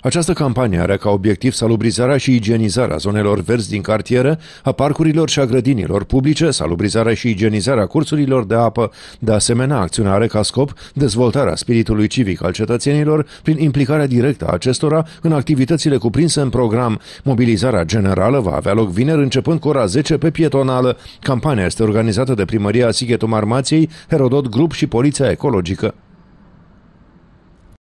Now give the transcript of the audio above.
Această campanie are ca obiectiv salubrizarea și igienizarea zonelor verzi din cartiere, a parcurilor și a grădinilor publice, salubrizarea și igienizarea cursurilor de apă. De asemenea, acțiunea are ca scop dezvoltarea spiritului civic al cetățenilor prin implicarea directă a acestora în activitățile cuprinse în program. Mobilizarea generală va avea loc vineri începând cu ora 10 pe pietonală. Campania este organizată de primăria Sighetul Marmației, Herodot Grup și Poliția Ecologică.